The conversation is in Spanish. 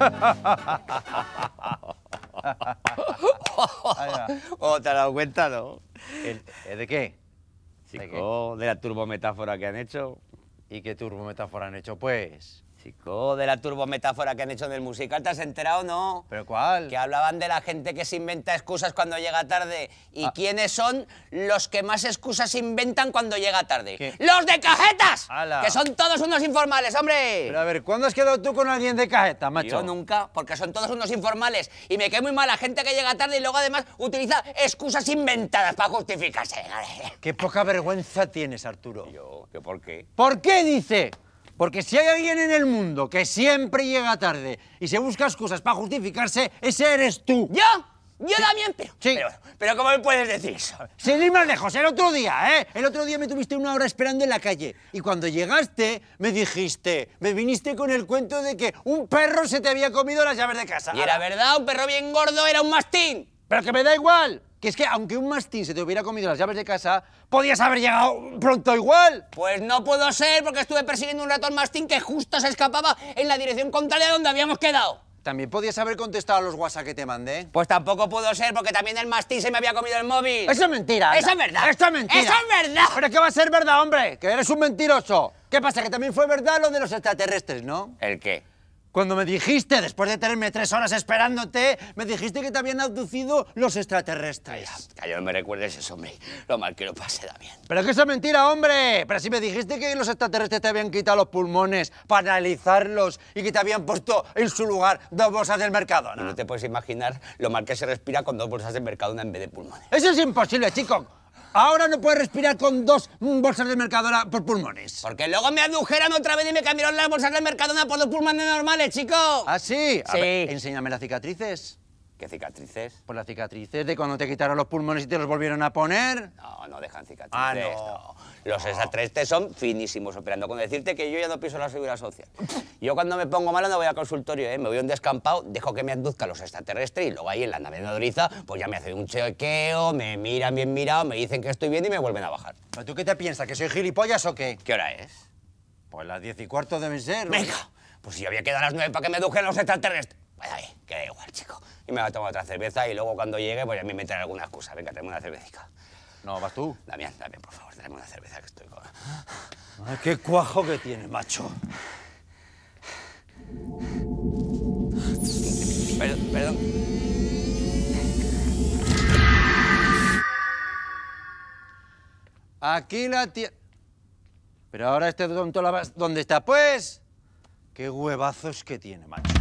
¿O oh, te has dado cuenta, no? ¿De qué? ¿De, qué? de la turbometáfora que han hecho. ¿Y qué turbometáfora han hecho? Pues Chico, de la turbometáfora que han hecho en el musical, ¿te has enterado o no? ¿Pero cuál? Que hablaban de la gente que se inventa excusas cuando llega tarde. ¿Y ah. quiénes son los que más excusas inventan cuando llega tarde? ¡Los de cajetas! ¡Hala! ¡Que son todos unos informales, hombre! Pero a ver, ¿cuándo has quedado tú con alguien de cajeta, macho? Yo nunca, porque son todos unos informales. Y me cae muy mal la gente que llega tarde y luego además utiliza excusas inventadas para justificarse. ¡Qué poca vergüenza tienes, Arturo! ¿Yo? ¿Qué por qué? ¿Por qué, dice? Porque si hay alguien en el mundo que siempre llega tarde y se busca excusas para justificarse, ese eres tú. ya Yo también, pero, sí. pero, ¿cómo me puedes decir eso? Sin ir más lejos, el otro día, ¿eh? El otro día me tuviste una hora esperando en la calle y cuando llegaste me dijiste, me viniste con el cuento de que un perro se te había comido las llaves de casa. Y era verdad, un perro bien gordo era un mastín. Pero que me da igual que es que aunque un mastín se te hubiera comido las llaves de casa, podías haber llegado pronto igual. Pues no puedo ser, porque estuve persiguiendo un ratón mastín que justo se escapaba en la dirección contraria donde habíamos quedado. También podías haber contestado a los WhatsApp que te mandé. Pues tampoco puedo ser, porque también el mastín se me había comido el móvil. Eso es mentira. Eso es verdad. Eso es mentira. Eso es verdad. Pero ¿qué va a ser verdad, hombre? Que eres un mentiroso. ¿Qué pasa? Que también fue verdad lo de los extraterrestres, ¿no? ¿El qué? Cuando me dijiste, después de tenerme tres horas esperándote, me dijiste que te habían abducido los extraterrestres. Calla, no me recuerdes eso, hombre. Lo mal que lo pasé también. Pero es que eso es mentira, hombre. Pero si me dijiste que los extraterrestres te habían quitado los pulmones para analizarlos y que te habían puesto en su lugar dos bolsas del mercado. ¿no? no te puedes imaginar lo mal que se respira con dos bolsas del mercado en vez de pulmones. Eso es imposible, chico. Ahora no puedes respirar con dos bolsas de Mercadona por pulmones. Porque luego me adujeran otra vez y me cambiaron las bolsas de Mercadona por dos pulmones normales, chico. ¿Ah, sí? enséñame las cicatrices. ¿Qué cicatrices? Pues las cicatrices de cuando te quitaron los pulmones y te los volvieron a poner. No, no dejan cicatrices. Ah, no. Los extraterrestres son finísimos operando. Con decirte que yo ya no piso la seguridad social. Yo cuando me pongo malo no voy al consultorio, ¿eh? me voy a un descampado, dejo que me anduzcan los extraterrestres y luego ahí en la nave pues ya me hacen un chequeo, me miran bien mirado, me dicen que estoy bien y me vuelven a bajar. ¿Pero tú qué te piensas? ¿Que soy gilipollas o qué? ¿Qué hora es? Pues las diez y cuarto deben ser. ¡Venga! Pues si yo había quedado a las nueve para que me dujen los extraterrestres. Vaya, que da igual, chico y me va a tomar otra cerveza y luego cuando llegue voy pues a inventar alguna excusa. Venga, tráeme una cervecita. No, ¿vas tú? Damián, dame, por favor, tráeme una cerveza que estoy con... Ah, qué cuajo que tiene, macho. Perdón, perdón. Aquí la tiene... Pero ahora este tonto la a... ¿Dónde está? Pues... Qué huevazos que tiene, macho.